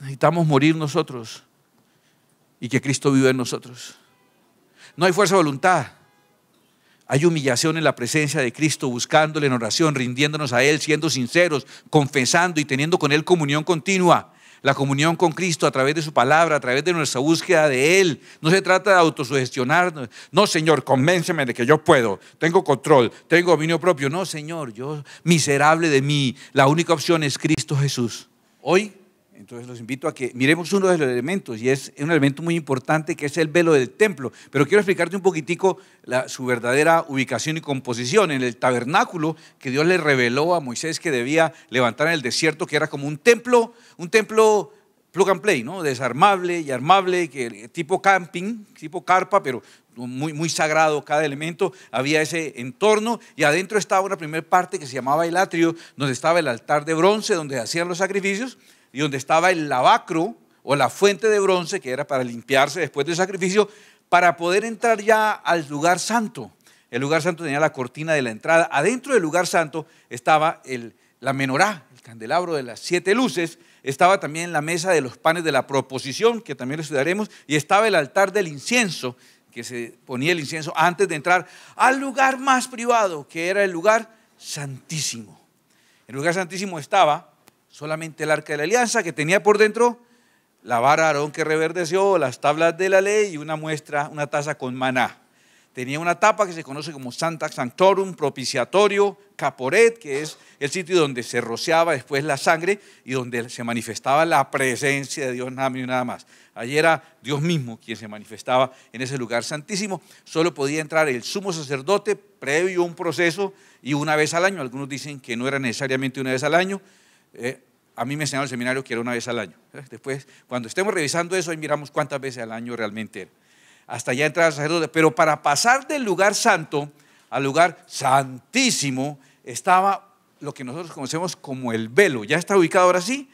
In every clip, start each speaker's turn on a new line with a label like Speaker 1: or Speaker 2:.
Speaker 1: Necesitamos morir nosotros y que Cristo viva en nosotros. No hay fuerza de voluntad. Hay humillación en la presencia de Cristo, buscándole en oración, rindiéndonos a Él, siendo sinceros, confesando y teniendo con Él comunión continua. La comunión con Cristo a través de su palabra, a través de nuestra búsqueda de Él. No se trata de autosugestionarnos. No, Señor, convénceme de que yo puedo. Tengo control, tengo dominio propio. No, Señor, yo miserable de mí. La única opción es Cristo Jesús. Hoy entonces los invito a que miremos uno de los elementos, y es un elemento muy importante que es el velo del templo. Pero quiero explicarte un poquitico su verdadera ubicación y composición. En el tabernáculo que Dios le reveló a Moisés que debía levantar en el desierto, que era como un templo, un templo plug and play, ¿no? Desarmable y armable, que, tipo camping, tipo carpa, pero muy, muy sagrado cada elemento. Había ese entorno y adentro estaba una primera parte que se llamaba el atrio, donde estaba el altar de bronce, donde hacían los sacrificios y donde estaba el lavacro o la fuente de bronce, que era para limpiarse después del sacrificio, para poder entrar ya al lugar santo. El lugar santo tenía la cortina de la entrada. Adentro del lugar santo estaba el, la menorá, el candelabro de las siete luces. Estaba también la mesa de los panes de la proposición, que también lo estudiaremos. Y estaba el altar del incienso, que se ponía el incienso antes de entrar al lugar más privado, que era el lugar santísimo. El lugar santísimo estaba solamente el arca de la alianza que tenía por dentro la vara Aarón que reverdeció, las tablas de la ley y una muestra, una taza con maná. Tenía una tapa que se conoce como Santa Sanctorum, propiciatorio, caporet, que es el sitio donde se rociaba después la sangre y donde se manifestaba la presencia de Dios, nada, nada más. Allí era Dios mismo quien se manifestaba en ese lugar santísimo. Solo podía entrar el sumo sacerdote previo a un proceso y una vez al año. Algunos dicen que no era necesariamente una vez al año, eh, a mí me enseñaron el seminario que era una vez al año. Eh, después, cuando estemos revisando eso, y miramos cuántas veces al año realmente era. Hasta ya entrar al sacerdote. Pero para pasar del lugar santo al lugar santísimo, estaba lo que nosotros conocemos como el velo. Ya está ubicado ahora sí.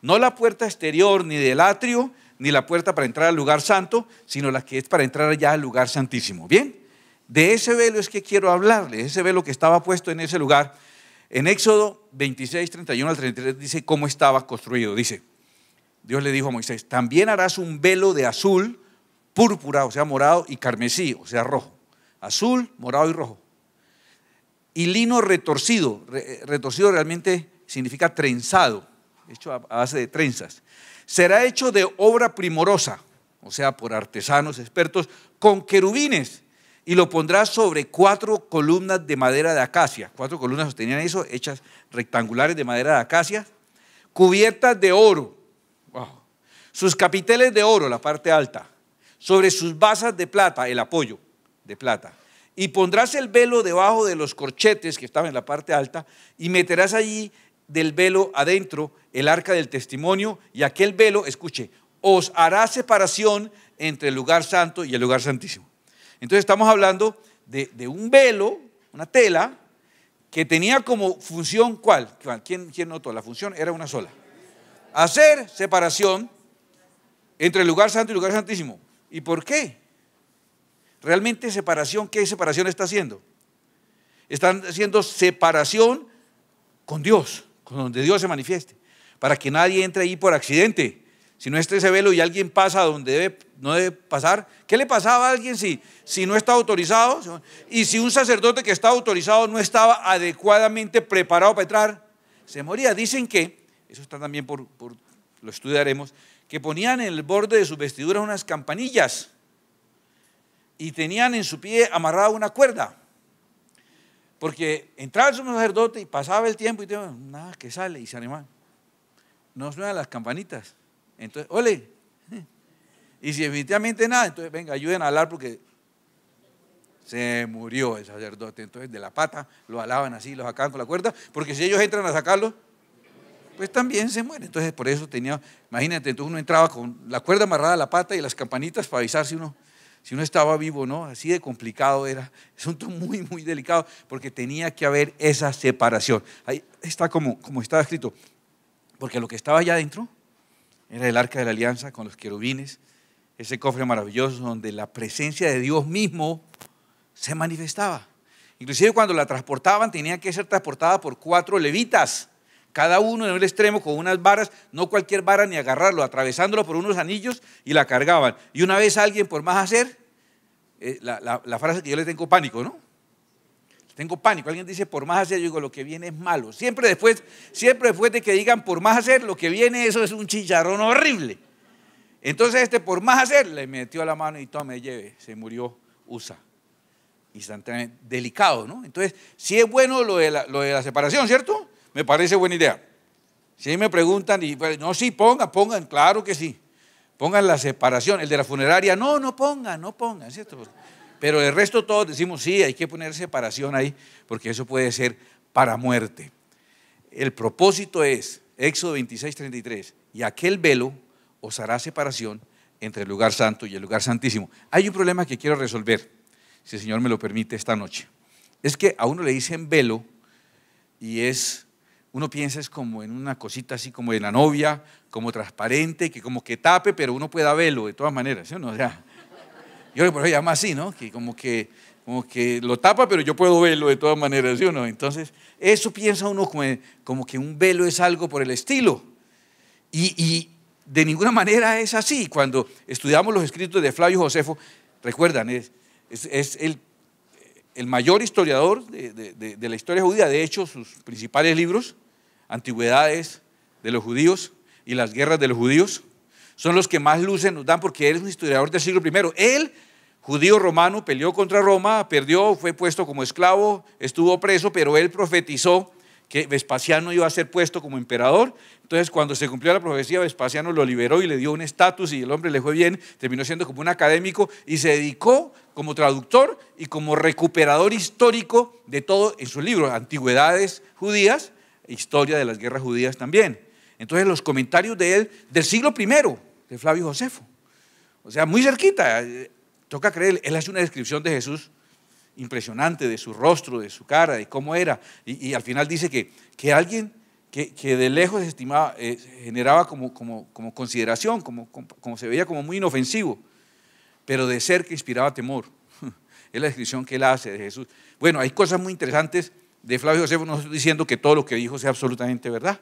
Speaker 1: No la puerta exterior, ni del atrio, ni la puerta para entrar al lugar santo, sino la que es para entrar ya al lugar santísimo. Bien, de ese velo es que quiero hablarle ese velo que estaba puesto en ese lugar en Éxodo 26, 31 al 33 dice cómo estaba construido. Dice, Dios le dijo a Moisés, también harás un velo de azul, púrpura, o sea, morado, y carmesí, o sea, rojo. Azul, morado y rojo. Y lino retorcido, retorcido realmente significa trenzado, hecho a base de trenzas. Será hecho de obra primorosa, o sea, por artesanos expertos, con querubines y lo pondrás sobre cuatro columnas de madera de acacia. Cuatro columnas sostenían eso, hechas rectangulares de madera de acacia, cubiertas de oro. Sus capiteles de oro, la parte alta. Sobre sus basas de plata, el apoyo de plata. Y pondrás el velo debajo de los corchetes que estaban en la parte alta y meterás allí del velo adentro el arca del testimonio y aquel velo, escuche, os hará separación entre el lugar santo y el lugar santísimo. Entonces estamos hablando de, un velo, una tela, que tenía como función cuál? ¿Quién, ¿Quién notó? La función era una sola. Hacer separación entre el lugar santo y el lugar santísimo. ¿Y por qué? Realmente separación, ¿qué separación está haciendo? Están haciendo separación con Dios, con donde Dios se manifieste, para que nadie entre ahí por accidente. Si no esté ese velo y alguien pasa donde no debe pasar, ¿qué le pasaba a alguien si, si no está autorizado? Y si un sacerdote que está autorizado no estaba adecuadamente preparado para entrar, se moría. Dicen que, eso está también por, por lo estudiaremos, que ponían en el borde de su vestidura unas campanillas y tenían en su pie amarrada una cuerda. Porque entraba el sacerdote y pasaba el tiempo y te nada que sale y se mal. No suenan las campanitas. Entonces, ole. Y si definitivamente nada, entonces venga, ayuden a hablar porque se murió el sacerdote. Entonces de la pata lo alaban así, lo sacaban con la cuerda, porque si ellos entran a sacarlo, pues también se muere. Entonces por eso tenía, imagínate, entonces uno entraba con la cuerda amarrada a la pata y las campanitas para avisar si uno, si uno estaba vivo no. Así de complicado era. Asunto muy, muy delicado porque tenía que haber esa separación. Ahí está como, como estaba escrito, porque lo que estaba allá adentro era el arca de la alianza con los querubines, ese cofre maravilloso donde la presencia de Dios mismo se manifestaba. Inclusive cuando la transportaban tenía que ser transportada por cuatro levitas, cada uno en el extremo con unas varas, no cualquier vara ni agarrarlo, atravesándolo por unos anillos y la cargaban. Y una vez alguien por más hacer, eh, la, la frase que yo le tengo pánico, ¿no? Tengo pánico. Alguien dice, por más hacer, yo digo, lo que viene es malo. Siempre después, siempre después de que digan, por más hacer, lo que viene, eso es un chicharrón horrible. Entonces este, por más hacer, le metió la mano y me lleve. Se murió USA. Instantáneamente. Delicado, ¿no? Entonces, si es bueno lo de, la, separación, ¿cierto? Me parece buena idea. Si me preguntan, y, pues, no, sí, pongan, pongan, claro que sí. Pongan la separación. El de la funeraria, no, no pongan, no pongan, ¿cierto? Pero el resto todos decimos, sí, hay que poner separación ahí, porque eso puede ser para muerte. El propósito es, Éxodo 26, 33, y aquel velo os hará separación entre el lugar santo y el lugar santísimo. Hay un problema que quiero resolver, si el Señor me lo permite esta noche. Es que a uno le dicen velo y es, uno piensa es como en una cosita así como de la novia, como transparente, que como que tape, pero uno pueda velo de todas maneras, ¿sí? no? Yo creo que por llama así, ¿no? Que como que como que lo tapa, pero yo puedo verlo de todas maneras, ¿sí no? Entonces, eso piensa uno como, como que un velo es algo por el estilo. Y, y, de ninguna manera es así. Cuando estudiamos los escritos de Flavio Josefo, recuerdan, es, es, el, el, mayor historiador de, de, de, la historia judía. De hecho, sus principales libros, Antigüedades de los judíos y las guerras de los judíos, son los que más luces nos dan porque él es un historiador del siglo I. Él, judío romano, peleó contra Roma, perdió, fue puesto como esclavo, estuvo preso, pero él profetizó que Vespasiano iba a ser puesto como emperador. Entonces, cuando se cumplió la profecía, Vespasiano lo liberó y le dio un estatus y el hombre le fue bien, terminó siendo como un académico y se dedicó como traductor y como recuperador histórico de todo en su libro, Antigüedades judías, historia de las guerras judías también. Entonces los comentarios de él del siglo primero, de Flavio Josefo. O sea, muy cerquita, eh, toca creer, él hace una descripción de Jesús impresionante, de su rostro, de su cara, de cómo era. Y, al final dice que, que alguien que, de lejos estimaba, eh, generaba como, como, como consideración, como, como, se veía como muy inofensivo, pero de cerca inspiraba temor. es la descripción que él hace de Jesús. Bueno, hay cosas muy interesantes de Flavio Josefo, no estoy diciendo que todo lo que dijo sea absolutamente verdad,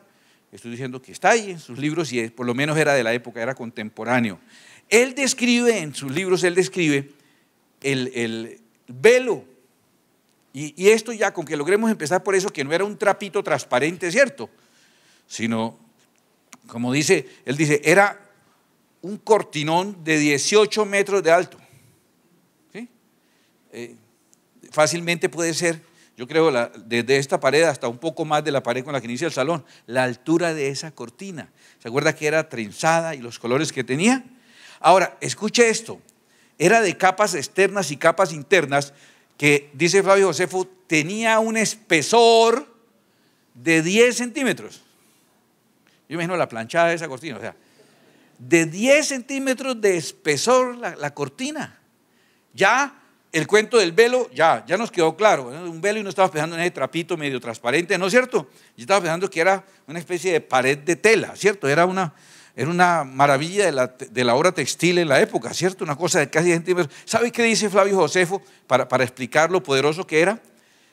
Speaker 1: Estoy diciendo que está ahí en sus libros y por lo menos era de la época, era contemporáneo. Él describe, en sus libros, él describe el, velo. Y, esto ya, con que logremos empezar por eso, que no era un trapito transparente, ¿cierto? Sino, como dice, él dice, era un cortinón de 18 metros de alto. Eh, fácilmente puede ser yo creo, la, desde esta pared hasta un poco más de la pared con la que inicia el salón, la altura de esa cortina. ¿Se acuerda que era trenzada y los colores que tenía? Ahora, escuche esto. Era de capas externas y capas internas que, dice Flavio Josefo, tenía un espesor de 10 centímetros. Yo imagino la planchada de esa cortina, o sea, de 10 centímetros de espesor la cortina. Ya el cuento del velo, ya, ya nos quedó claro. Un velo y no estaba pensando en ese trapito medio transparente, ¿no es cierto? Yo estaba pensando que era una especie de pared de tela, ¿cierto? Era una, una maravilla de la, obra textil en la época, ¿cierto? Una cosa de casi gente… ¿Sabe qué dice Flavio Josefo para, para explicar lo poderoso que era?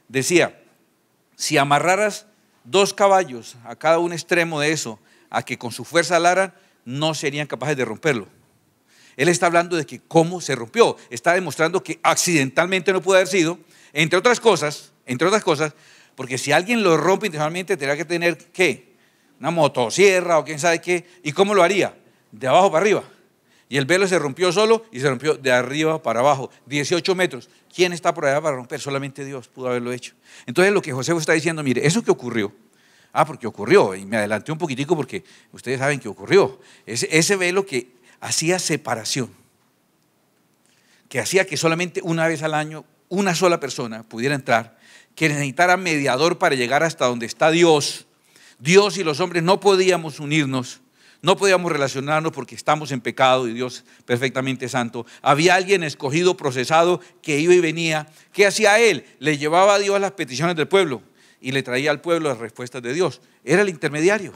Speaker 1: Decía, si amarraras dos caballos a cada un extremo de eso, a que con su fuerza alaran, no serían capaces de romperlo. Él está hablando de que cómo se rompió. Está demostrando que accidentalmente no pudo haber sido, entre otras cosas, entre otras cosas, porque si alguien lo rompe intencionalmente, tendrá que tener qué? Una motosierra o quién sabe qué. ¿Y cómo lo haría? De abajo para arriba. Y el velo se rompió solo y se rompió de arriba para abajo, 18 metros. ¿Quién está por allá para romper? Solamente Dios pudo haberlo hecho. Entonces lo que José está diciendo, mire, eso que ocurrió, ah, porque ocurrió, y me adelanté un poquitico porque ustedes saben que ocurrió, ese velo que hacía separación, que hacía que solamente una vez al año una sola persona pudiera entrar, que necesitara mediador para llegar hasta donde está Dios. Dios y los hombres no podíamos unirnos, no podíamos relacionarnos porque estamos en pecado y Dios perfectamente santo. Había alguien escogido, procesado, que iba y venía. ¿Qué hacía él? Le llevaba a Dios las peticiones del pueblo y le traía al pueblo las respuestas de Dios. Era el intermediario.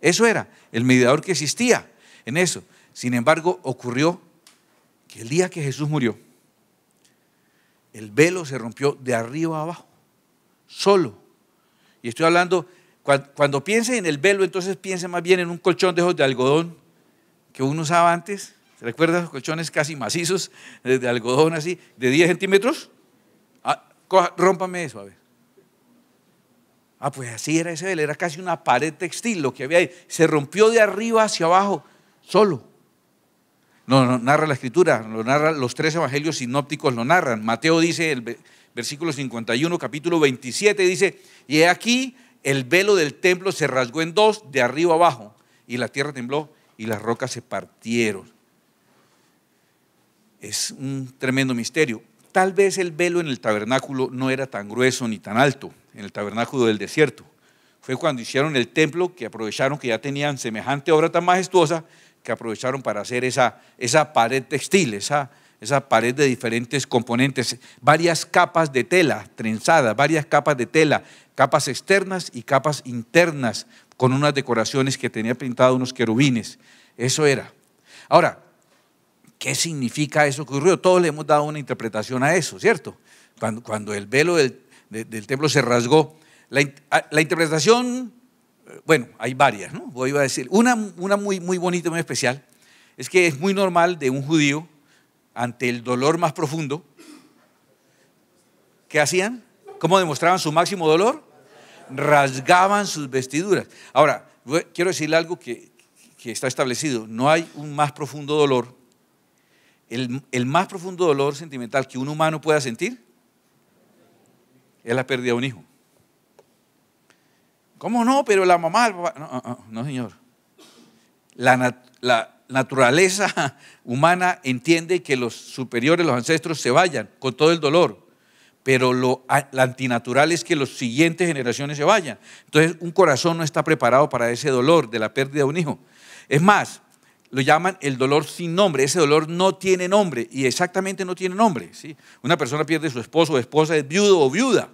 Speaker 1: Eso era el mediador que existía en eso. Sin embargo, ocurrió que el día que Jesús murió, el velo se rompió de arriba a abajo, solo. Y estoy hablando, cuando, piense piensen en el velo, entonces piensen más bien en un colchón de algodón que uno usaba antes. ¿Se recuerda los colchones casi macizos de algodón así, de 10 centímetros? Ah, rómpame eso, a ver. Ah, pues así era ese velo, era casi una pared textil lo que había ahí. Se rompió de arriba hacia abajo, solo lo, narra la Escritura, lo narra, los tres evangelios sinópticos lo narran. Mateo dice, el versículo 51, capítulo 27, dice, y he aquí el velo del templo se rasgó en dos, de arriba abajo, y la tierra tembló y las rocas se partieron. Es un tremendo misterio. Tal vez el velo en el tabernáculo no era tan grueso ni tan alto, en el tabernáculo del desierto. Fue cuando hicieron el templo que aprovecharon que ya tenían semejante obra tan majestuosa que aprovecharon para hacer esa, esa pared textil, esa, esa pared de diferentes componentes, varias capas de tela trenzada, varias capas de tela, capas externas y capas internas, con unas decoraciones que tenía pintado unos querubines. Eso era. Ahora, ¿qué significa eso que ocurrió? Todos le hemos dado una interpretación a eso, ¿cierto? Cuando, cuando el velo del, templo se rasgó, la ah, interpretación bueno, hay varias, ¿no? Voy a decir, una, muy, muy bonita, muy especial, es que es muy normal de un judío, ante el dolor más profundo, ¿qué hacían? ¿Cómo demostraban su máximo dolor? Rasgaban sus vestiduras. Ahora, quiero decirle algo que, está establecido. No hay un más profundo dolor. El, el más profundo dolor sentimental que un humano pueda sentir es la pérdida de un hijo. ¿Cómo no? Pero la mamá, No, no, señor. La, naturaleza humana entiende que los superiores, los ancestros, se vayan con todo el dolor. Pero lo, antinatural es que las siguientes generaciones se vayan. Entonces, un corazón no está preparado para ese dolor de la pérdida de un hijo. Es más, lo llaman el dolor sin nombre. Ese dolor no tiene nombre y exactamente no tiene nombre. ¿sí? Una persona pierde su esposo o esposa, es viudo o viuda.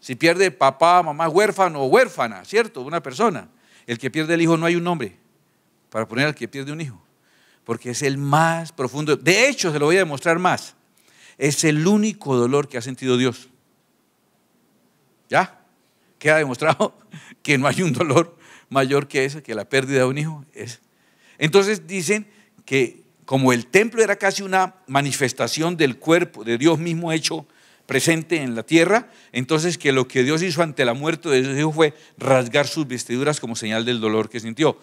Speaker 1: Si pierde papá, mamá, huérfano o huérfana, ¿cierto? Una persona. El que pierde el hijo no hay un nombre para poner al que pierde un hijo, porque es el más profundo. De hecho, se lo voy a demostrar más. Es el único dolor que ha sentido Dios. ¿Ya? Queda demostrado que no hay un dolor mayor que ese, que la pérdida de un hijo Entonces dicen que como el templo era casi una manifestación del cuerpo de Dios mismo hecho presente en la tierra, entonces que lo que Dios hizo ante la muerte de su hijo fue rasgar sus vestiduras como señal del dolor que sintió.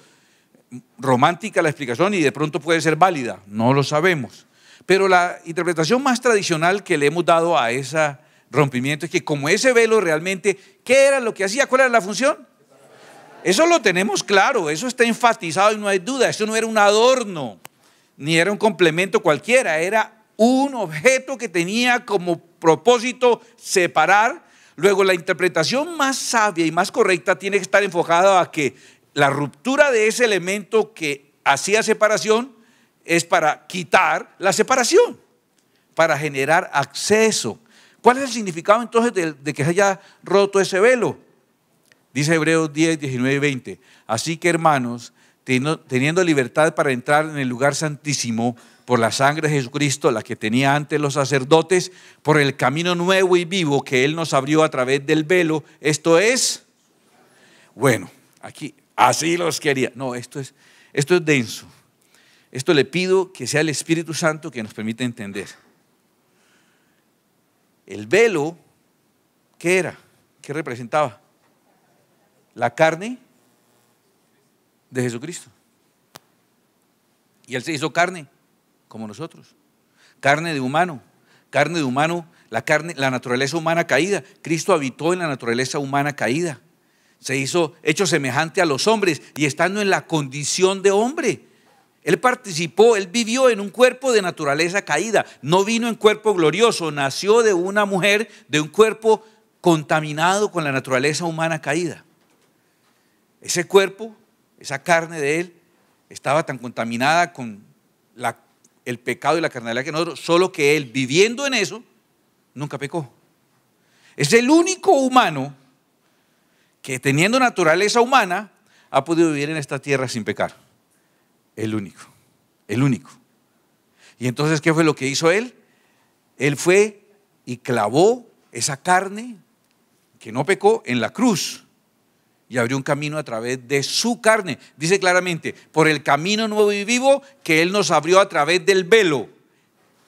Speaker 1: Romántica la explicación y de pronto puede ser válida, no lo sabemos. Pero la interpretación más tradicional que le hemos dado a ese rompimiento es que como ese velo realmente, ¿qué era lo que hacía? ¿Cuál era la función? Eso lo tenemos claro, eso está enfatizado y no hay duda, eso no era un adorno, ni era un complemento cualquiera, era un objeto que tenía como propósito separar. Luego la interpretación más sabia y más correcta tiene que estar enfocada a que la ruptura de ese elemento que hacía separación es para quitar la separación, para generar acceso. ¿Cuál es el significado entonces de, que se haya roto ese velo? Dice Hebreos 10, 19 y 20. Así que hermanos, teniendo libertad para entrar en el lugar santísimo, por la sangre de Jesucristo, la que tenía antes los sacerdotes, por el camino nuevo y vivo que Él nos abrió a través del velo. Esto es, bueno, aquí, así los quería. No, esto es, esto es denso. Esto le pido que sea el Espíritu Santo que nos permita entender. El velo, ¿qué era? ¿Qué representaba? La carne de Jesucristo. Y Él se hizo carne como nosotros. Carne de humano, carne de humano, la carne, la naturaleza humana caída. Cristo habitó en la naturaleza humana caída. Se hizo hecho semejante a los hombres y estando en la condición de hombre. Él participó, él vivió en un cuerpo de naturaleza caída, no vino en cuerpo glorioso, nació de una mujer, de un cuerpo contaminado con la naturaleza humana caída. Ese cuerpo, esa carne de él, estaba tan contaminada con la el pecado y la carnalidad que nosotros, solo que Él viviendo en eso, nunca pecó. Es el único humano que teniendo naturaleza humana ha podido vivir en esta tierra sin pecar. El único, el único. Y entonces, ¿qué fue lo que hizo Él? Él fue y clavó esa carne que no pecó en la cruz y abrió un camino a través de su carne. Dice claramente, por el camino nuevo y vivo que Él nos abrió a través del velo.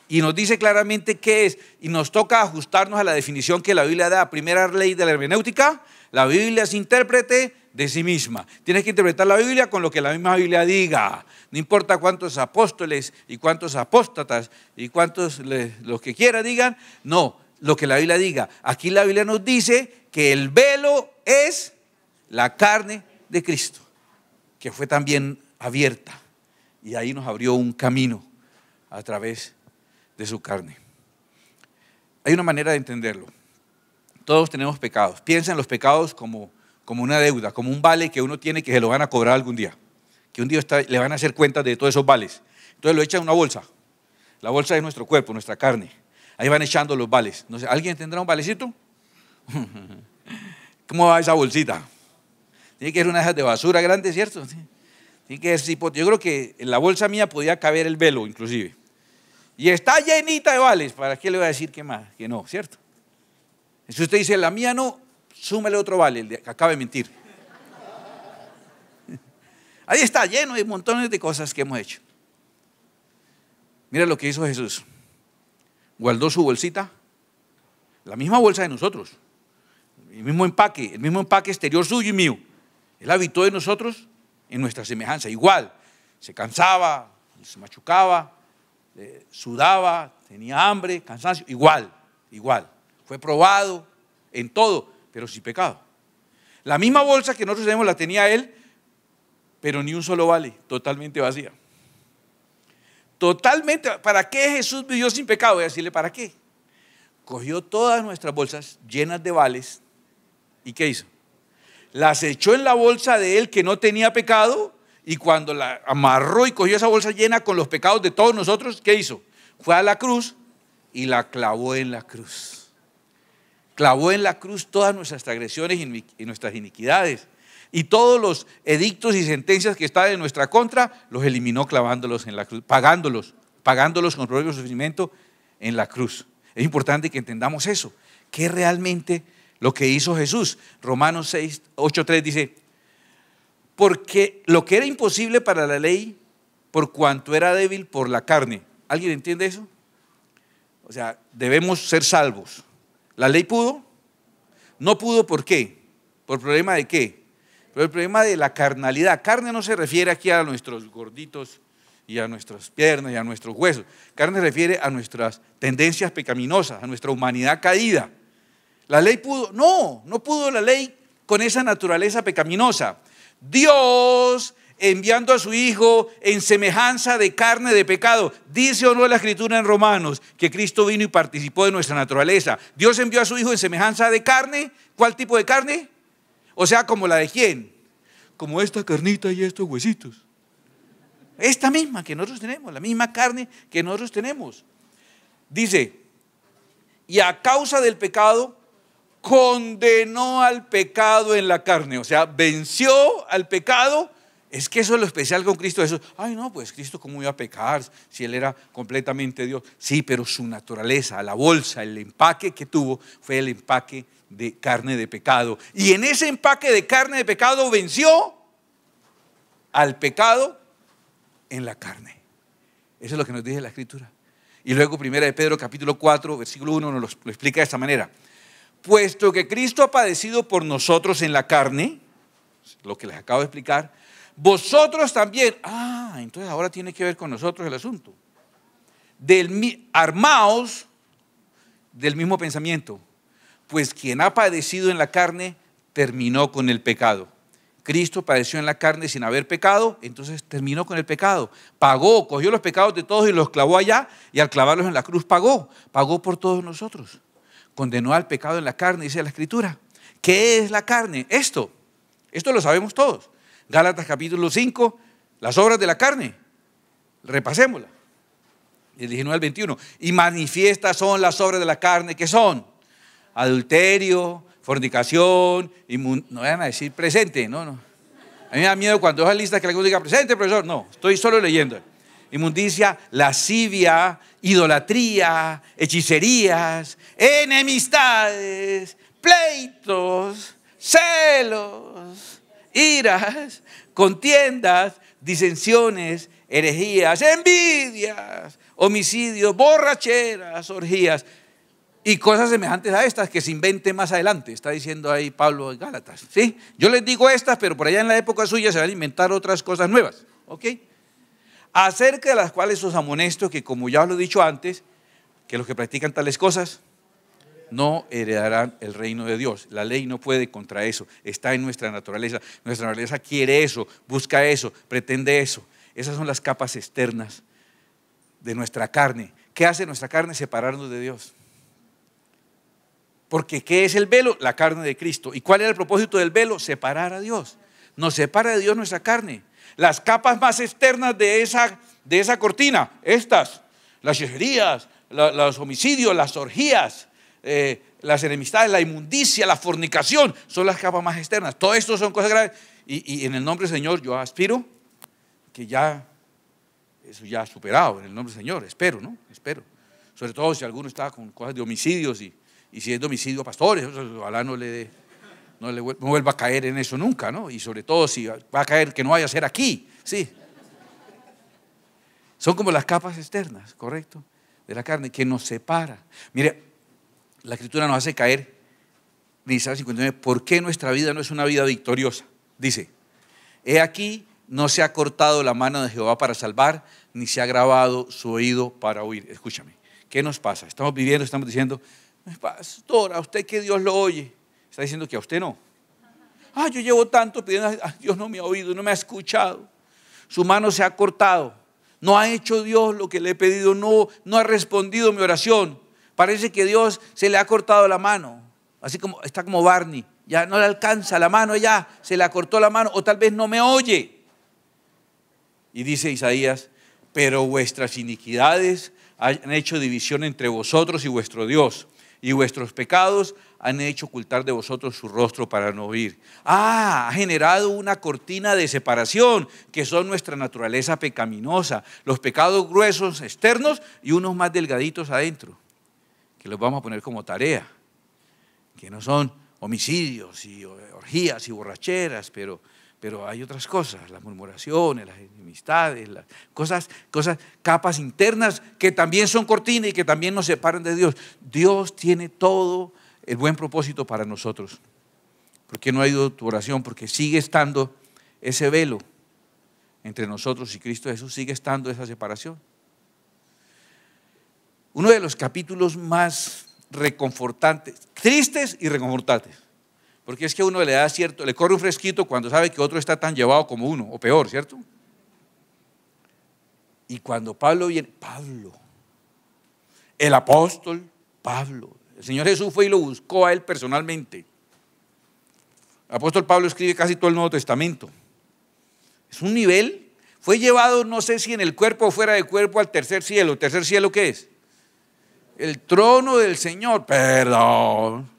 Speaker 1: Y nos dice claramente qué es. Y nos toca ajustarnos a la definición que la Biblia da. Primera ley de la hermenéutica, la Biblia es intérprete de sí misma. Tienes que interpretar la Biblia con lo que la misma Biblia diga. No importa cuántos apóstoles y cuántos apóstatas y cuántos los que quiera digan. No, lo que la Biblia diga. Aquí la Biblia nos dice que el velo es la carne de Cristo, que fue también abierta y ahí nos abrió un camino a través de su carne. Hay una manera de entenderlo. Todos tenemos pecados. Piensa en los pecados como, una deuda, como un vale que uno tiene que se lo van a cobrar algún día. Que un día le van a hacer cuenta de todos esos vales. Entonces lo echa en una bolsa. La bolsa es nuestro cuerpo, nuestra carne. Ahí van echando los vales. ¿Alguien tendrá un valecito? ¿Cómo va esa bolsita? Tiene que ser una de de basura grande, ¿cierto? Tiene que ser yo creo que en la bolsa mía podía caber el velo, inclusive. Y está llenita de vales, ¿para qué le voy a decir que más? Que no, ¿cierto? Si usted dice, la mía no, súmele otro vale, el que de mentir. Ahí está lleno de montones de cosas que hemos hecho. Mira lo que hizo Jesús. Guardó su bolsita, la misma bolsa de nosotros, el mismo empaque, el mismo empaque exterior suyo y mío. Él habitó en nosotros en nuestra semejanza, igual. Se cansaba, se machucaba, eh, sudaba, tenía hambre, cansancio, igual, igual. Fue probado en todo, pero sin pecado. La misma bolsa que nosotros tenemos la tenía él, pero ni un solo vale, totalmente vacía. Totalmente, ¿para qué Jesús vivió sin pecado? Voy a decirle, ¿para qué? Cogió todas nuestras bolsas llenas de vales y ¿qué hizo? las echó en la bolsa de él que no tenía pecado y cuando la amarró y cogió esa bolsa llena con los pecados de todos nosotros, ¿qué hizo? Fue a la cruz y la clavó en la cruz. Clavó en la cruz todas nuestras agresiones y nuestras iniquidades. Y todos los edictos y sentencias que estaban en nuestra contra, los eliminó clavándolos en la cruz, pagándolos, pagándolos con propio sufrimiento en la cruz. Es importante que entendamos eso, que realmente lo que hizo Jesús. Romanos 6, 8, 3 dice, porque lo que era imposible para la ley, por cuanto era débil por la carne. ¿Alguien entiende eso? O sea, debemos ser salvos. ¿La ley pudo? No pudo, ¿por qué? ¿Por problema de qué? Por el problema de la carnalidad. Carne no se refiere aquí a nuestros gorditos y a nuestras piernas y a nuestros huesos. Carne se refiere a nuestras tendencias pecaminosas, a nuestra humanidad caída. La ley pudo, no, no pudo la ley con esa naturaleza pecaminosa. Dios enviando a su Hijo en semejanza de carne de pecado. Dice o no la escritura en Romanos que Cristo vino y participó de nuestra naturaleza. Dios envió a su Hijo en semejanza de carne. ¿Cuál tipo de carne? O sea, como la de quién? Como esta carnita y estos huesitos. Esta misma que nosotros tenemos, la misma carne que nosotros tenemos. Dice, y a causa del pecado, condenó al pecado en la carne, o sea, venció al pecado. Es que eso es lo especial con Cristo. Eso, ay, no, pues Cristo, ¿cómo iba a pecar si Él era completamente Dios? Sí, pero su naturaleza, la bolsa, el empaque que tuvo fue el empaque de carne de pecado. Y en ese empaque de carne de pecado venció al pecado en la carne. Eso es lo que nos dice la Escritura. Y luego, primera de Pedro, capítulo 4, versículo 1, nos lo explica de esta manera puesto que Cristo ha padecido por nosotros en la carne, lo que les acabo de explicar, vosotros también, ah, entonces ahora tiene que ver con nosotros el asunto, del, armaos del mismo pensamiento, pues quien ha padecido en la carne terminó con el pecado. Cristo padeció en la carne sin haber pecado, entonces terminó con el pecado. Pagó, cogió los pecados de todos y los clavó allá, y al clavarlos en la cruz pagó, pagó por todos nosotros condenó al pecado en la carne, dice la escritura. ¿Qué es la carne? Esto, esto lo sabemos todos. Gálatas capítulo 5, las obras de la carne. Repasémosla. el 19 al 21. Y manifiestas son las obras de la carne que son adulterio, fornicación, inmun... no vayan a decir presente, no, no. A mí me da miedo cuando es la lista que alguien diga presente, profesor. No, estoy solo leyendo. Inmundicia, lascivia, idolatría, hechicerías, enemistades, pleitos, celos, iras, contiendas, disensiones, herejías, envidias, homicidios, borracheras, orgías y cosas semejantes a estas que se inventen más adelante, está diciendo ahí Pablo de Gálatas. ¿sí? Yo les digo estas, pero por allá en la época suya se van a inventar otras cosas nuevas. ¿ok?, acerca de las cuales os amonesto que, como ya lo he dicho antes, que los que practican tales cosas no heredarán el reino de Dios. La ley no puede contra eso, está en nuestra naturaleza. Nuestra naturaleza quiere eso, busca eso, pretende eso. Esas son las capas externas de nuestra carne. ¿Qué hace nuestra carne? Separarnos de Dios. Porque ¿qué es el velo? La carne de Cristo. ¿Y cuál era el propósito del velo? Separar a Dios. Nos separa de Dios nuestra carne las capas más externas de esa, de esa cortina, estas, las yejerías, los homicidios, las orgías, eh, las enemistades, la inmundicia, la fornicación, son las capas más externas. Todo esto son cosas graves. Y, en el nombre del Señor yo aspiro que ya, eso ya ha superado, en el nombre del Señor, espero, ¿no? Espero. Sobre todo si alguno está con cosas de homicidios y, y si es de homicidio a pastores, ojalá no le dé no, le, vuelva a caer en eso nunca, ¿no? Y sobre todo si va a caer que no vaya a ser aquí, sí. Son como las capas externas, ¿correcto? De la carne, que nos separa. Mire, la escritura nos hace caer, Isaías 59, ¿por qué nuestra vida no es una vida victoriosa? Dice, he aquí, no se ha cortado la mano de Jehová para salvar, ni se ha grabado su oído para oír. Escúchame, ¿qué nos pasa? Estamos viviendo, estamos diciendo, a usted que Dios lo oye. Está diciendo que a usted no. Ah, yo llevo tanto pidiendo, Dios no me ha oído, no me ha escuchado. Su mano se ha cortado. No ha hecho Dios lo que le he pedido, no, no ha respondido mi oración. Parece que Dios se le ha cortado la mano. Así como está como Barney, ya no le alcanza la mano, ya se le cortó la mano, o tal vez no me oye. Y dice Isaías, pero vuestras iniquidades han hecho división entre vosotros y vuestro Dios y vuestros pecados han hecho ocultar de vosotros su rostro para no oír. Ah, ha generado una cortina de separación, que son nuestra naturaleza pecaminosa, los pecados gruesos externos y unos más delgaditos adentro, que los vamos a poner como tarea, que no son homicidios y orgías y borracheras, pero pero hay otras cosas, las murmuraciones, las enemistades, las cosas, cosas, capas internas que también son cortinas y que también nos separan de Dios. Dios tiene todo el buen propósito para nosotros. ¿Por qué no ha ido tu oración? Porque sigue estando ese velo entre nosotros y Cristo Jesús, sigue estando esa separación. Uno de los capítulos más reconfortantes, tristes y reconfortantes porque es que uno le da cierto, le corre un fresquito cuando sabe que otro está tan llevado como uno, o peor, ¿cierto? Y cuando Pablo viene, Pablo, el apóstol Pablo, el Señor Jesús fue y lo buscó a él personalmente. El apóstol Pablo escribe casi todo el Nuevo Testamento. Es un nivel, fue llevado, no sé si en el cuerpo o fuera de cuerpo, al tercer cielo. tercer cielo qué es? El trono del Señor, perdón.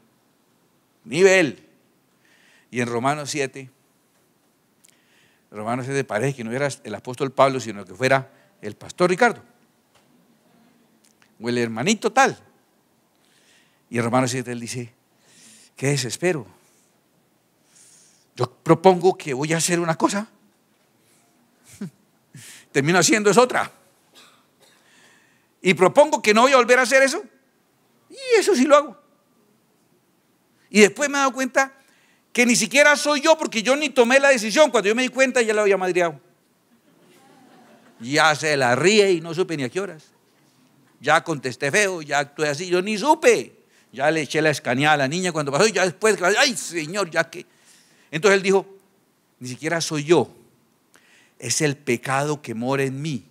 Speaker 1: Nivel. Y en Romanos 7, Romanos 7 parece que no era el apóstol Pablo, sino que fuera el pastor Ricardo. O el hermanito tal. Y en Romanos 7 él dice, qué desespero. Yo propongo que voy a hacer una cosa. Termino haciendo es otra. Y propongo que no voy a volver a hacer eso. Y eso sí lo hago. Y después me he dado cuenta que ni siquiera soy yo porque yo ni tomé la decisión. Cuando yo me di cuenta ya la había madriado. Ya se la ríe y no supe ni a qué horas. Ya contesté feo, ya actué así, yo ni supe. Ya le eché la escaneada a la niña cuando pasó y ya después, ay señor, ya que... Entonces él dijo, ni siquiera soy yo, es el pecado que mora en mí.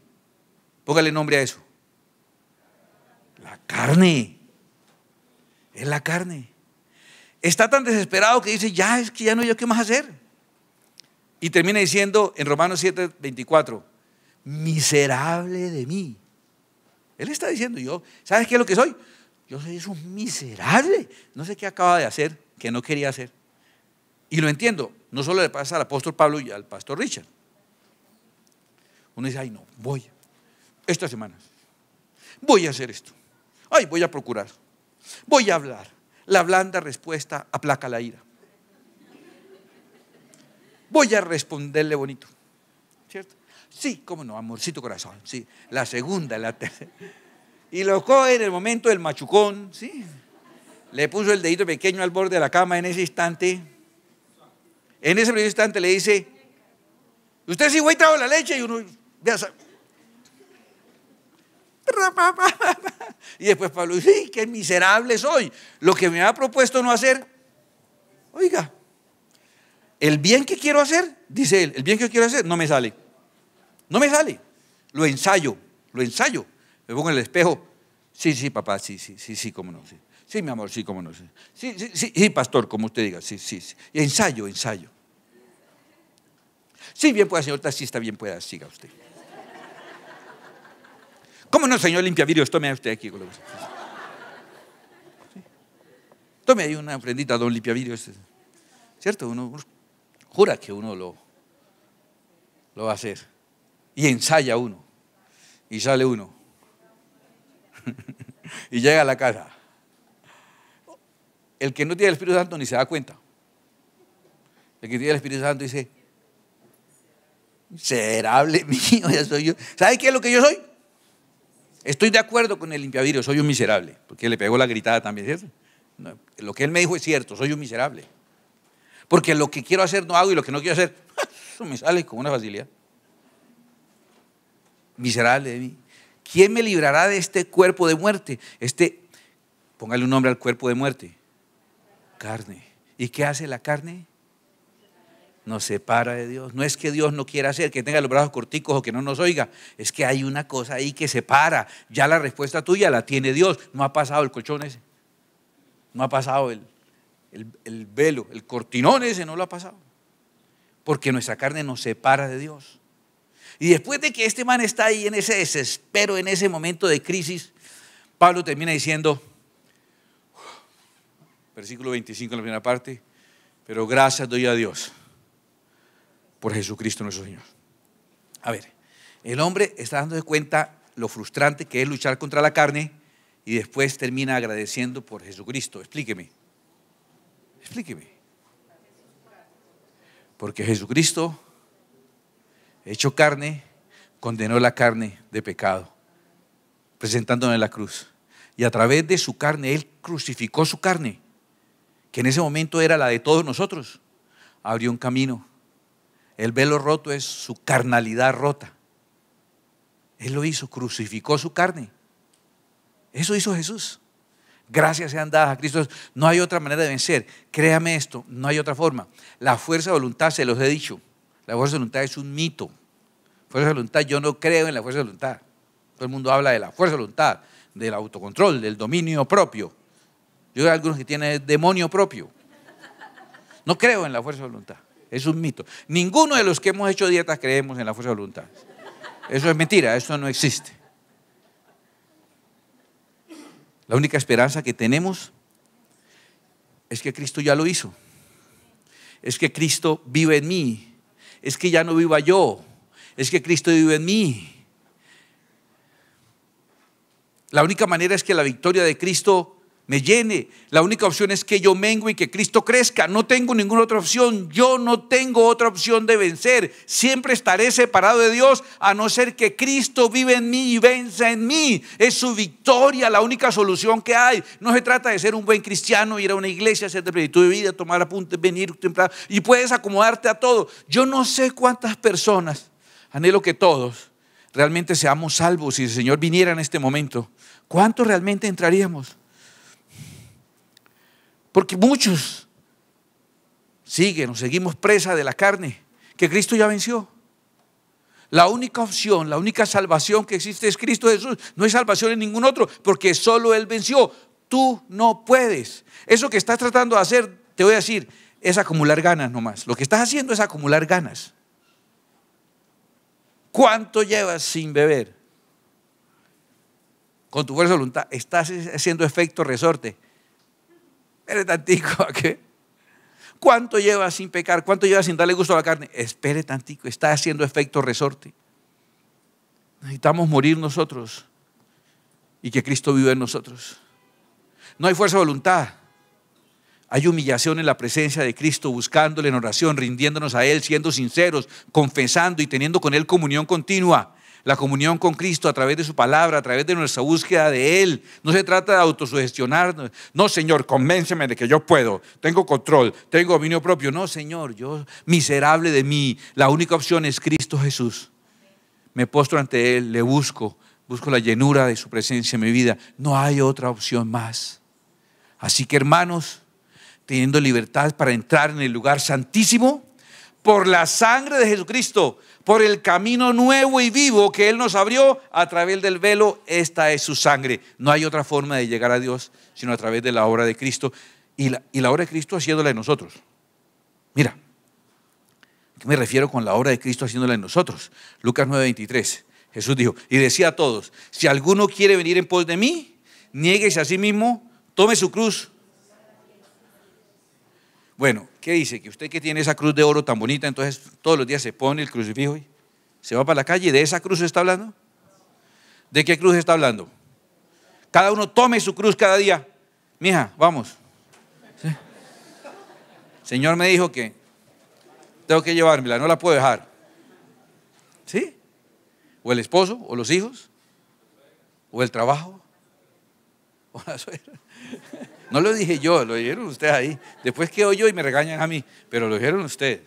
Speaker 1: Póngale nombre a eso. La carne. Es la carne está tan desesperado que dice, ya es que ya no hay yo qué más hacer. Y termina diciendo en Romanos 7, 24, miserable de mí. Él está diciendo, yo, ¿sabes qué es lo que soy? Yo soy un miserable. No sé qué acaba de hacer, que no quería hacer. Y lo entiendo, no solo le pasa al apóstol Pablo y al pastor Richard. Uno dice, ay no, voy esta semana Voy a hacer esto. Ay, voy a procurar. Voy a hablar. La blanda respuesta aplaca la ira. Voy a responderle bonito. ¿Cierto? Sí, cómo no, amorcito corazón. Sí, la segunda, la tercera. Y lo coge en el momento del machucón, ¿sí? Le puso el dedito pequeño al borde de la cama en ese instante. En ese primer instante le dice, usted sí, güey, trajo la leche. Y uno, y después Pablo dice, qué miserable soy! Lo que me ha propuesto no hacer, oiga, el bien que quiero hacer, dice él, el bien que quiero hacer no me sale. No me sale. Lo ensayo, lo ensayo. Me pongo en el espejo. Sí, sí, papá, sí, sí, sí, sí, cómo no. Sí, sí mi amor, sí, cómo no. Sí, sí, sí, sí, sí pastor, como usted diga. Sí, sí, sí. Ensayo, ensayo. Sí, bien pueda, señor taxista, bien pueda, siga usted. ¿Cómo no, señor limpiavirus? Tome a usted aquí. Tome ahí una ofrendita don limpiavirus. ¿Cierto? Uno jura que uno lo, lo va a hacer. Y ensaya uno. Y sale uno. y llega a la casa. El que no tiene el Espíritu Santo ni se da cuenta. El que tiene el Espíritu Santo dice, miserable mío, ya soy yo. ¿Sabe qué es lo que yo soy? Estoy de acuerdo con el limpiavirio, soy un miserable, porque le pegó la gritada también, ¿cierto? lo que él me dijo es cierto, soy un miserable. Porque lo que quiero hacer no hago y lo que no quiero hacer, eso me sale con una facilidad. Miserable de mí. ¿Quién me librará de este cuerpo de muerte? Este, póngale un nombre al cuerpo de muerte. Carne. ¿Y qué hace la carne? nos separa de Dios. No es que Dios no quiera hacer, que tenga los brazos corticos o que no nos oiga, es que hay una cosa ahí que separa. Ya la respuesta tuya la tiene Dios. No ha pasado el colchón ese, no ha pasado el, velo, el cortinón ese no lo ha pasado. Porque nuestra carne nos separa de Dios. Y después de que este man está ahí en ese desespero, en ese momento de crisis, Pablo termina diciendo, versículo 25 en la primera parte, pero gracias doy a Dios por Jesucristo nuestro Señor. A ver, el hombre está dando cuenta lo frustrante que es luchar contra la carne y después termina agradeciendo por Jesucristo. Explíqueme. Explíqueme. Porque Jesucristo, hecho carne, condenó la carne de pecado, presentándonos en la cruz. Y a través de su carne, Él crucificó su carne, que en ese momento era la de todos nosotros. Abrió un camino el velo roto es su carnalidad rota. Él lo hizo, crucificó su carne. Eso hizo Jesús. Gracias sean dadas a Cristo. No hay otra manera de vencer. Créame esto, no hay otra forma. La fuerza de voluntad, se los he dicho, la fuerza de voluntad es un mito. Fuerza de voluntad, yo no creo en la fuerza de voluntad. Todo el mundo habla de la fuerza de voluntad, del autocontrol, del dominio propio. Yo veo algunos que tienen demonio propio. No creo en la fuerza de voluntad es un mito. Ninguno de los que hemos hecho dietas creemos en la fuerza de voluntad. Eso es mentira, eso no existe. La única esperanza que tenemos es que Cristo ya lo hizo. Es que Cristo vive en mí. Es que ya no viva yo. Es que Cristo vive en mí. La única manera es que la victoria de Cristo me llene. La única opción es que yo mengue y que Cristo crezca. No tengo ninguna otra opción. Yo no tengo otra opción de vencer. Siempre estaré separado de Dios a no ser que Cristo vive en mí y venza en mí. Es su victoria la única solución que hay. No se trata de ser un buen cristiano, ir a una iglesia, hacer de plenitud de vida, tomar apuntes, venir temprano y puedes acomodarte a todo. Yo no sé cuántas personas, anhelo que todos realmente seamos salvos si el Señor viniera en este momento. ¿Cuántos realmente entraríamos? Porque muchos siguen o seguimos presa de la carne que Cristo ya venció. La única opción, la única salvación que existe es Cristo Jesús. No hay salvación en ningún otro, porque solo Él venció. Tú no puedes. Eso que estás tratando de hacer, te voy a decir, es acumular ganas nomás. Lo que estás haciendo es acumular ganas. ¿Cuánto llevas sin beber? Con tu fuerza de voluntad, estás haciendo efecto resorte. Espere tantico, ¿a qué? ¿Cuánto lleva sin pecar? ¿Cuánto lleva sin darle gusto a la carne? Espere tantico, está haciendo efecto resorte. Necesitamos morir nosotros y que Cristo viva en nosotros. No hay fuerza de voluntad. Hay humillación en la presencia de Cristo, buscándole en oración, rindiéndonos a Él, siendo sinceros, confesando y teniendo con Él comunión continua la comunión con Cristo a través de su palabra, a través de nuestra búsqueda de Él. No se trata de autosugestionarnos. No, Señor, convénceme de que yo puedo, tengo control, tengo dominio propio. No, Señor, yo miserable de mí, la única opción es Cristo Jesús. Me postro ante Él, le busco, busco la llenura de su presencia en mi vida. No hay otra opción más. Así que hermanos, teniendo libertad para entrar en el lugar santísimo por la sangre de Jesucristo, por el camino nuevo y vivo que Él nos abrió a través del velo. Esta es su sangre. No hay otra forma de llegar a Dios sino a través de la obra de Cristo y la, obra de Cristo haciéndola en nosotros. Mira, ¿a ¿qué me refiero con la obra de Cristo haciéndola en nosotros? Lucas 9:23. Jesús dijo, y decía a todos, si alguno quiere venir en pos de mí, nieguese a sí mismo, tome su cruz bueno, ¿qué dice? Que usted que tiene esa cruz de oro tan bonita, entonces todos los días se pone el crucifijo y se va para la calle. ¿De esa cruz está hablando? ¿De qué cruz está hablando? Cada uno tome su cruz cada día. Mija, vamos. Señor me dijo que tengo que llevármela, no la puedo dejar. ¿Sí? O el esposo, o los hijos, o el trabajo, o la suegra. No lo dije yo, lo dijeron ustedes ahí. Después que yo y me regañan a mí, pero lo dijeron ustedes.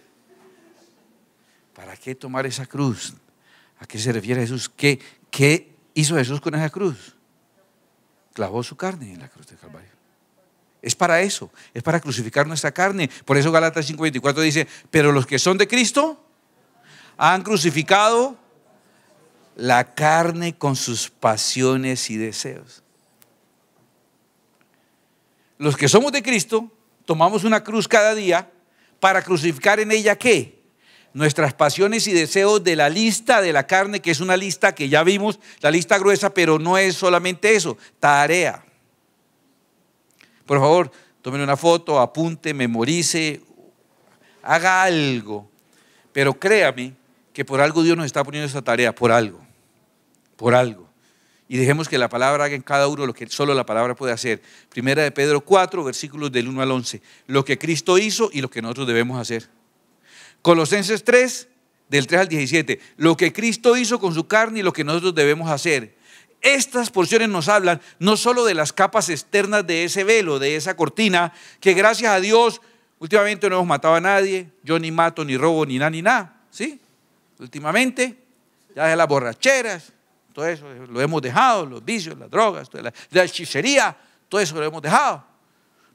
Speaker 1: ¿Para qué tomar esa cruz? ¿A qué se refiere Jesús? ¿Qué, qué hizo Jesús con esa cruz? Clavó su carne en la cruz de Calvario. Es para eso, es para crucificar nuestra carne. Por eso Galatas 5:24 dice, pero los que son de Cristo han crucificado la carne con sus pasiones y deseos los que somos de Cristo, tomamos una cruz cada día para crucificar en ella qué? Nuestras pasiones y deseos de la lista de la carne, que es una lista que ya vimos, la lista gruesa, pero no es solamente eso, tarea. Por favor, tomen una foto, apunte, memorice, haga algo, pero créame que por algo Dios nos está poniendo esa tarea, por algo, por algo y dejemos que la palabra haga en cada uno lo que solo la palabra puede hacer. Primera de Pedro 4, versículos del 1 al 11. Lo que Cristo hizo y lo que nosotros debemos hacer. Colosenses 3, del 3 al 17. Lo que Cristo hizo con su carne y lo que nosotros debemos hacer. Estas porciones nos hablan no solo de las capas externas de ese velo, de esa cortina, que gracias a Dios últimamente no hemos matado a nadie, yo ni mato, ni robo, ni nada, ni nada, ¿sí? Últimamente, ya de las borracheras, todo eso lo hemos dejado, los vicios, las drogas, la, hechicería, todo eso lo hemos dejado.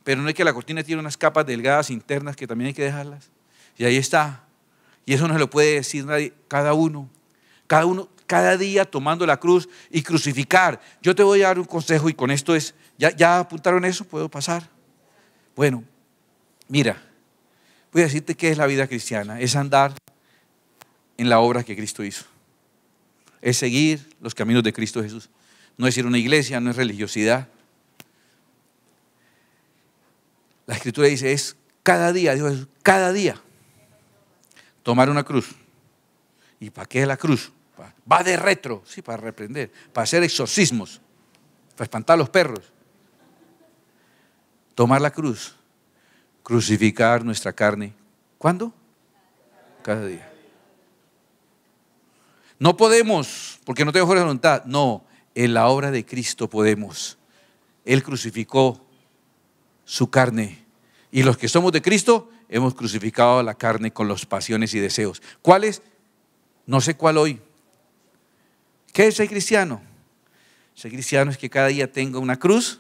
Speaker 1: Pero no es que la cortina tiene unas capas delgadas internas que también hay que dejarlas. Y ahí está. Y eso no se lo puede decir nadie, cada uno. Cada uno, cada día tomando la cruz y crucificar. Yo te voy a dar un consejo y con esto es, ¿ya, ya apuntaron eso? ¿Puedo pasar? Bueno, mira, voy a decirte qué es la vida cristiana. Es andar en la obra que Cristo hizo es seguir los caminos de Cristo Jesús. No es ir a una iglesia, no es religiosidad. La escritura dice, es cada día, Dios Jesús, cada día tomar una cruz. ¿Y para qué es la cruz? Va de retro, sí, para reprender, para hacer exorcismos, para espantar a los perros. Tomar la cruz, crucificar nuestra carne. ¿Cuándo? Cada día. No podemos, porque no tengo fuerza de voluntad. No, en la obra de Cristo podemos. Él crucificó su carne. Y los que somos de Cristo hemos crucificado la carne con las pasiones y deseos. ¿Cuáles? No sé cuál hoy. ¿Qué es ser cristiano? Ser cristiano es que cada día tengo una cruz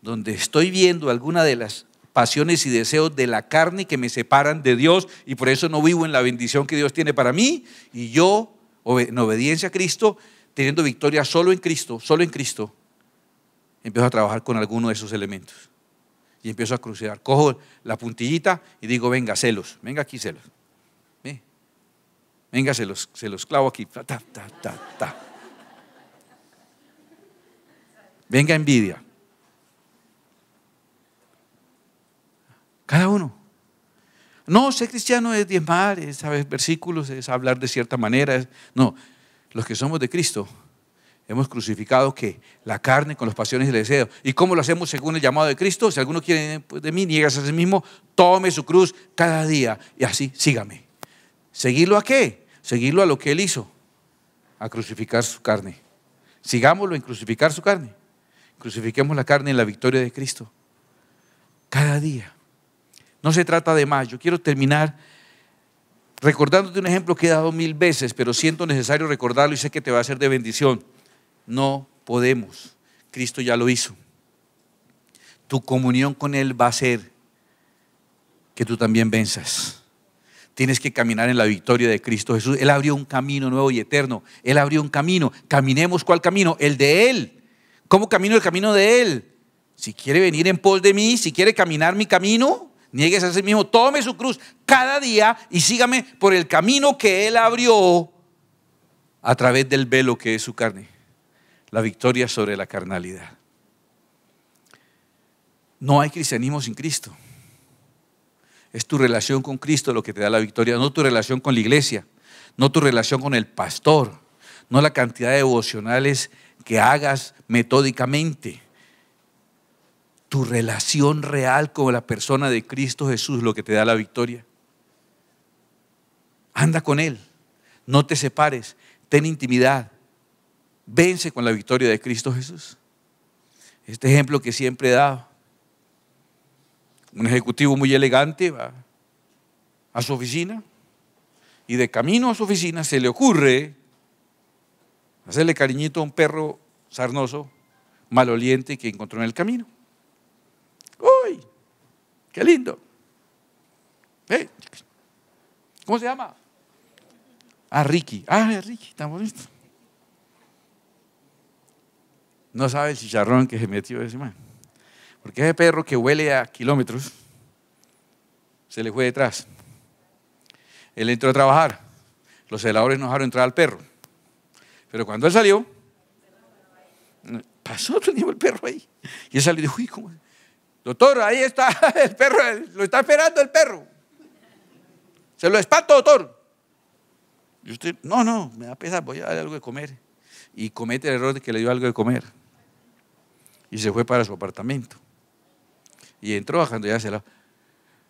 Speaker 1: donde estoy viendo alguna de las pasiones y deseos de la carne que me separan de Dios y por eso no vivo en la bendición que Dios tiene para mí y yo en obediencia a Cristo, teniendo victoria solo en Cristo, solo en Cristo, empiezo a trabajar con alguno de esos elementos. Y empiezo a cruciar. Cojo la puntillita y digo, venga, celos, venga aquí celos. Venga, se los, se los clavo aquí. venga, envidia. Cada uno. No, ser cristiano es diezmar, es saber versículos, es hablar de cierta manera. No, los que somos de Cristo hemos crucificado que la carne con las pasiones y el deseo. ¿Y cómo lo hacemos según el llamado de Cristo? Si alguno quiere pues, de mí, niegas a sí mismo, tome su cruz cada día y así sígame. ¿Seguirlo a qué? Seguirlo a lo que él hizo, a crucificar su carne. Sigámoslo en crucificar su carne. Crucifiquemos la carne en la victoria de Cristo. Cada día. No se trata de más. Yo quiero terminar recordándote un ejemplo que he dado mil veces, pero siento necesario recordarlo y sé que te va a ser de bendición. No podemos. Cristo ya lo hizo. Tu comunión con Él va a ser que tú también venzas. Tienes que caminar en la victoria de Cristo Jesús. Él abrió un camino nuevo y eterno. Él abrió un camino. Caminemos cuál camino? El de Él. ¿Cómo camino el camino de Él? Si quiere venir en pos de mí, si quiere caminar mi camino, niegues a sí mismo, tome su cruz cada día y sígame por el camino que Él abrió a través del velo que es su carne. La victoria sobre la carnalidad. No hay cristianismo sin Cristo. Es tu relación con Cristo lo que te da la victoria, no tu relación con la iglesia, no tu relación con el pastor, no la cantidad de devocionales que hagas metódicamente tu relación real con la persona de Cristo Jesús lo que te da la victoria. Anda con Él, no te separes, ten intimidad, vence con la victoria de Cristo Jesús. Este ejemplo que siempre he dado, un ejecutivo muy elegante va a su oficina y de camino a su oficina se le ocurre hacerle cariñito a un perro sarnoso maloliente que encontró en el camino. Qué lindo. ¿Cómo se llama? Ah, Ricky. Ah, Ricky, estamos bonito. No sabe el chicharrón que se metió encima. Porque ese perro que huele a kilómetros se le fue detrás. Él entró a trabajar. Los celadores no dejaron entrar al perro. Pero cuando él salió, pasó, tenía el perro ahí. Y él salió y dijo, uy, ¿cómo? Doctor, ahí está el perro, lo está esperando el perro. Se lo espanto, doctor. Y usted, no, no, me da pesar, voy a darle algo de comer. Y comete el error de que le dio algo de comer. Y se fue para su apartamento. Y entró bajando ya se la...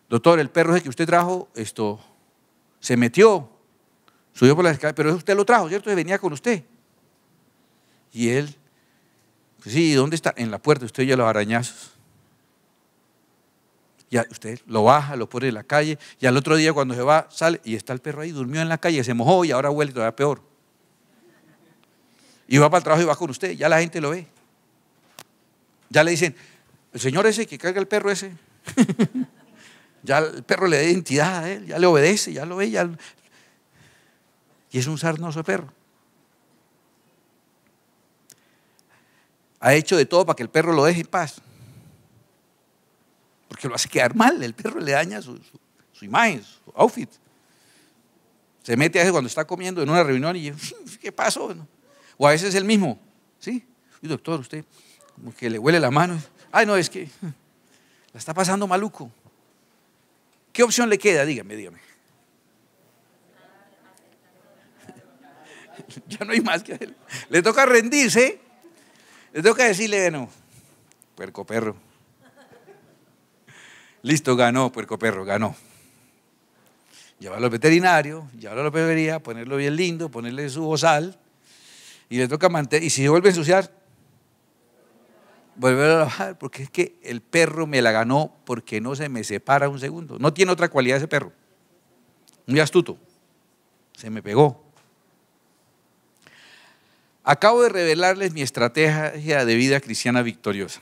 Speaker 1: Doctor, el perro el que usted trajo, esto, se metió, subió por la escalera, pero usted lo trajo, ¿cierto? venía con usted. Y él, pues sí, ¿dónde está? En la puerta, usted ya los arañazos ya usted lo baja, lo pone en la calle, y al otro día cuando se va, sale y está el perro ahí, durmió en la calle, se mojó y ahora huele todavía peor. Y va para el trabajo y va con usted, ya la gente lo ve. Ya le dicen, el señor ese que carga el perro ese. ya el perro le da identidad a él, ya le obedece, ya lo ve, ya... Y es un sarnoso perro. Ha hecho de todo para que el perro lo deje en paz que lo hace quedar mal, el perro le daña su, imagen, su outfit. Se mete a eso cuando está comiendo en una reunión y mm, ¿qué pasó? O a veces es el mismo, ¿sí? doctor, usted como que le huele la mano. Ay, no, es que la está pasando maluco. ¿Qué opción le queda? Dígame, dígame. ya no hay más que hacer. Le toca rendirse. Le toca decirle, no, puerco perro. Listo, ganó, puerco perro, ganó. Llevarlo al veterinario, llevarlo a la pepería, ponerlo bien lindo, ponerle su bozal y le toca mantener. Y si vuelve a ensuciar, volver a lavar, porque es que el perro me la ganó porque no se me separa un segundo. No tiene otra cualidad ese perro. Muy astuto. Se me pegó. Acabo de revelarles mi estrategia de vida cristiana victoriosa.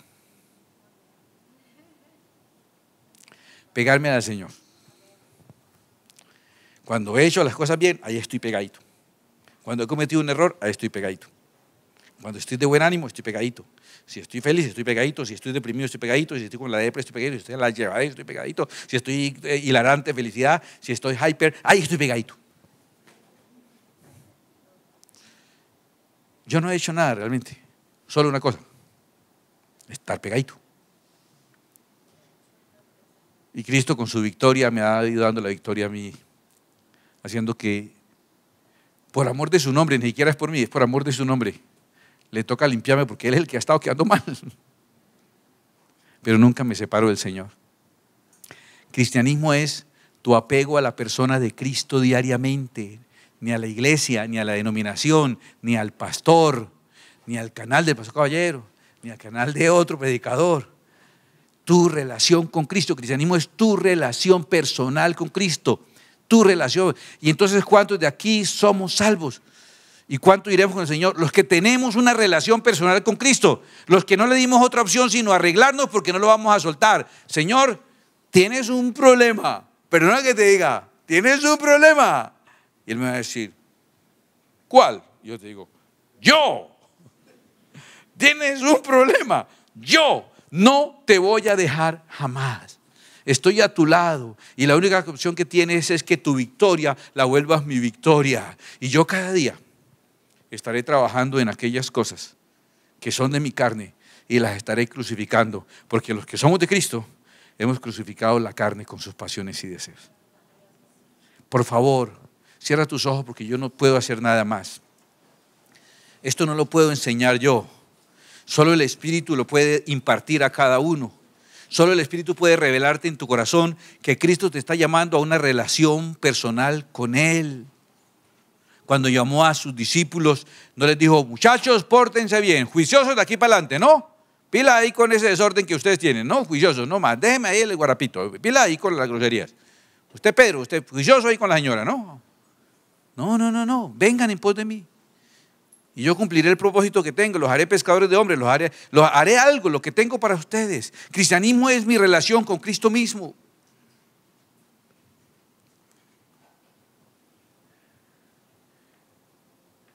Speaker 1: pegarme al Señor. Cuando he hecho las cosas bien, ahí estoy pegadito. Cuando he cometido un error, ahí estoy pegadito. Cuando estoy de buen ánimo, estoy pegadito. Si estoy feliz, estoy pegadito. Si estoy deprimido, estoy pegadito. Si estoy con la depresión, estoy pegadito. Si estoy en la llevadera, estoy pegadito. Si estoy eh, hilarante, felicidad. Si estoy hyper, ahí estoy pegadito. Yo no he hecho nada realmente. Solo una cosa. Estar pegadito. Y Cristo con su victoria me ha ido dando la victoria a mí, haciendo que por amor de su nombre, ni siquiera es por mí, es por amor de su nombre, le toca limpiarme porque Él es el que ha estado quedando mal. Pero nunca me separo del Señor. Cristianismo es tu apego a la persona de Cristo diariamente, ni a la iglesia, ni a la denominación, ni al pastor, ni al canal del pastor caballero, ni al canal de otro predicador tu relación con Cristo. Cristianismo es tu relación personal con Cristo, tu relación. Y entonces, ¿cuántos de aquí somos salvos? ¿Y cuánto iremos con el Señor? Los que tenemos una relación personal con Cristo, los que no le dimos otra opción sino arreglarnos porque no lo vamos a soltar. Señor, tienes un problema, pero que te diga, tienes un problema. Y él me va a decir, ¿cuál? Yo te digo, yo. Tienes un problema, yo. No te voy a dejar jamás. Estoy a tu lado y la única opción que tienes es que tu victoria la vuelvas mi victoria. Y yo cada día estaré trabajando en aquellas cosas que son de mi carne y las estaré crucificando, porque los que somos de Cristo hemos crucificado la carne con sus pasiones y deseos. Por favor, cierra tus ojos porque yo no puedo hacer nada más. Esto no lo puedo enseñar yo. Solo el Espíritu lo puede impartir a cada uno. Solo el Espíritu puede revelarte en tu corazón que Cristo te está llamando a una relación personal con Él. Cuando llamó a sus discípulos, no les dijo, muchachos, pórtense bien, juiciosos de aquí para adelante, ¿no? Pila ahí con ese desorden que ustedes tienen, ¿no? Juiciosos, no más, déjeme ahí el guarapito, pila ahí con las groserías. Usted, Pedro, usted juicioso ahí con la señora, ¿no? No, no, no, no, vengan en pos de mí. Y yo cumpliré el propósito que tengo, los haré pescadores de hombres, los haré, los haré algo, lo que tengo para ustedes. Cristianismo es mi relación con Cristo mismo.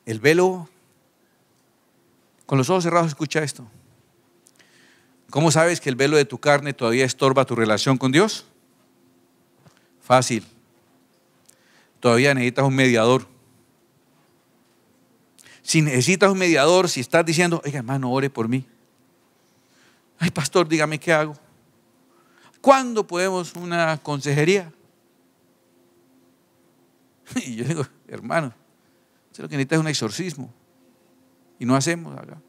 Speaker 1: El velo, con los ojos cerrados, escucha esto. ¿Cómo sabes que el velo de tu carne todavía estorba tu relación con Dios? Fácil. Todavía necesitas un mediador. Si necesitas un mediador, si estás diciendo, oiga hermano, ore por mí. Ay, pastor, dígame qué hago. ¿Cuándo podemos una consejería? Y yo digo, hermano, eso lo que necesita es un exorcismo. Y no hacemos acá.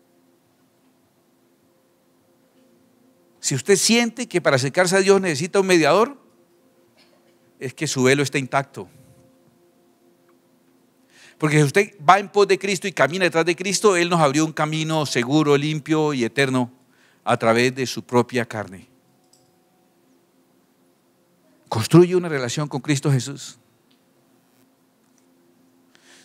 Speaker 1: Si usted siente que para acercarse a Dios necesita un mediador, es que su velo está intacto. Porque si usted va en pos de Cristo y camina detrás de Cristo, Él nos abrió un camino seguro, limpio y eterno a través de su propia carne. Construye una relación con Cristo Jesús.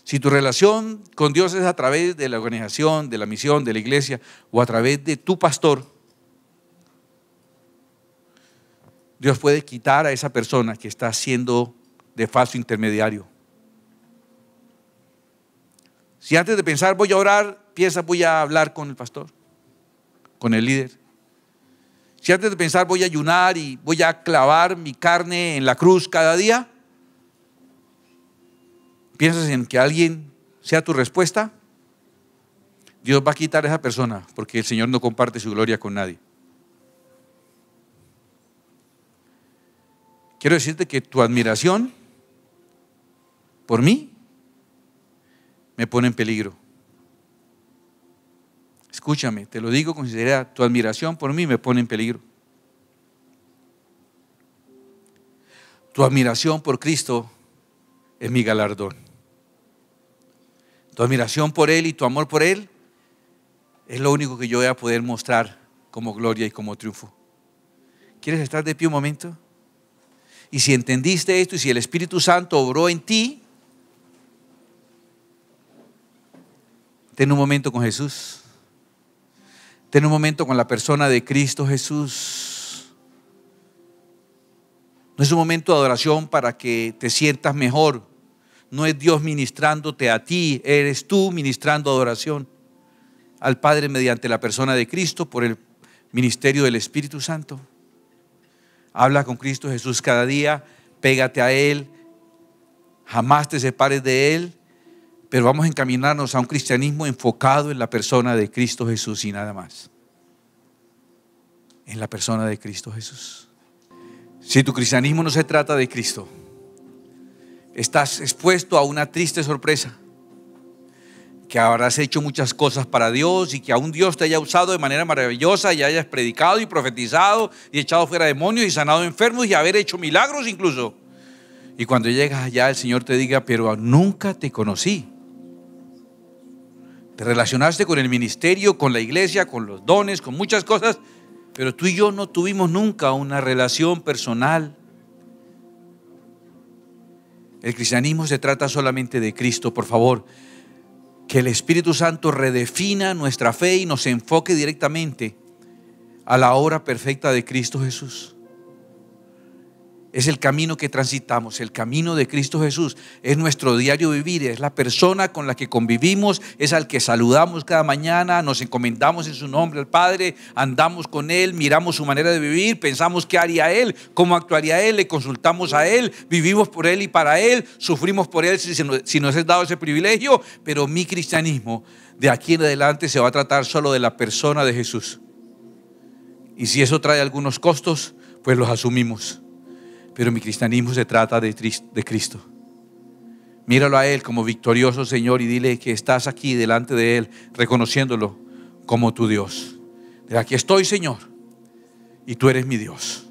Speaker 1: Si tu relación con Dios es a través de la organización, de la misión, de la iglesia o a través de tu pastor, Dios puede quitar a esa persona que está siendo de falso intermediario si antes de pensar voy a orar, piensa voy a hablar con el pastor, con el líder. Si antes de pensar voy a ayunar y voy a clavar mi carne en la cruz cada día, piensas en que alguien sea tu respuesta, Dios va a quitar a esa persona porque el Señor no comparte su gloria con nadie. Quiero decirte que tu admiración por mí me pone en peligro. Escúchame, te lo digo con sinceridad, tu admiración por mí me pone en peligro. Tu admiración por Cristo es mi galardón. Tu admiración por Él y tu amor por Él es lo único que yo voy a poder mostrar como gloria y como triunfo. ¿Quieres estar de pie un momento? Y si entendiste esto y si el Espíritu Santo obró en ti, Ten un momento con Jesús. Ten un momento con la persona de Cristo Jesús. No es un momento de adoración para que te sientas mejor. No es Dios ministrándote a ti, eres tú ministrando adoración al Padre mediante la persona de Cristo por el ministerio del Espíritu Santo. Habla con Cristo Jesús cada día, pégate a Él, jamás te separes de Él pero vamos a encaminarnos a un cristianismo enfocado en la persona de Cristo Jesús y nada más. En la persona de Cristo Jesús. Si tu cristianismo no se trata de Cristo, estás expuesto a una triste sorpresa, que habrás hecho muchas cosas para Dios y que aún Dios te haya usado de manera maravillosa y hayas predicado y profetizado y echado fuera demonios y sanado enfermos y haber hecho milagros incluso. Y cuando llegas allá el Señor te diga, pero nunca te conocí relacionaste con el ministerio, con la iglesia, con los dones, con muchas cosas, pero tú y yo no tuvimos nunca una relación personal. El cristianismo se trata solamente de Cristo, por favor. Que el Espíritu Santo redefina nuestra fe y nos enfoque directamente a la obra perfecta de Cristo Jesús es el camino que transitamos, el camino de Cristo Jesús, es nuestro diario vivir, es la persona con la que convivimos, es al que saludamos cada mañana, nos encomendamos en su nombre al Padre, andamos con Él, miramos su manera de vivir, pensamos qué haría Él, cómo actuaría Él, le consultamos a Él, vivimos por Él y para Él, sufrimos por Él si, nos, es dado ese privilegio, pero mi cristianismo de aquí en adelante se va a tratar solo de la persona de Jesús. Y si eso trae algunos costos, pues los asumimos pero mi cristianismo se trata de, Cristo. Míralo a Él como victorioso Señor y dile que estás aquí delante de Él, reconociéndolo como tu Dios. De aquí estoy Señor y tú eres mi Dios.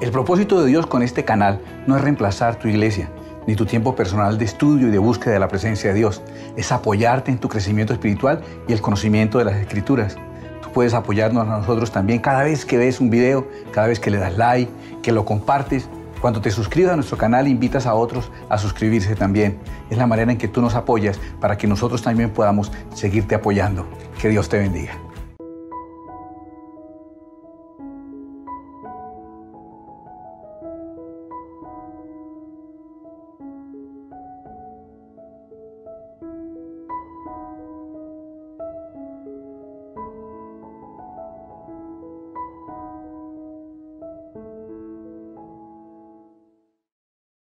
Speaker 1: El propósito de Dios con este canal no es reemplazar tu iglesia ni tu tiempo personal de estudio y de búsqueda de la presencia de Dios. Es apoyarte en tu crecimiento espiritual y el conocimiento de las escrituras. Tú puedes apoyarnos a nosotros también cada vez que ves un video, cada vez que le das like, que lo compartes cuando te suscribas a nuestro canal, invitas a otros a suscribirse también. Es la manera en que tú nos apoyas para que nosotros también podamos seguirte apoyando. Que Dios te bendiga.